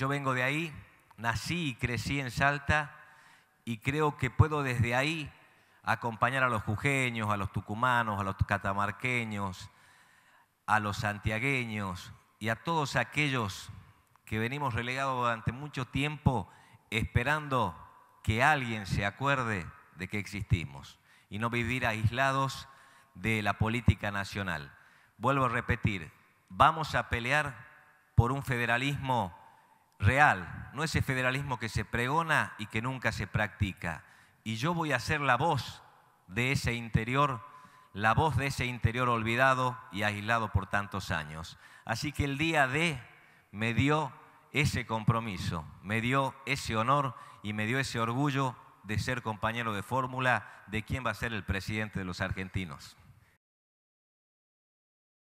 Yo vengo de ahí, nací y crecí en Salta y creo que puedo desde ahí acompañar a los jujeños, a los tucumanos, a los catamarqueños, a los santiagueños y a todos aquellos que venimos relegados durante mucho tiempo esperando que alguien se acuerde de que existimos y no vivir aislados de la política nacional. Vuelvo a repetir, vamos a pelear por un federalismo real, no ese federalismo que se pregona y que nunca se practica. Y yo voy a ser la voz de ese interior, la voz de ese interior olvidado y aislado por tantos años. Así que el día de me dio ese compromiso, me dio ese honor y me dio ese orgullo de ser compañero de fórmula de quien va a ser el presidente de los argentinos.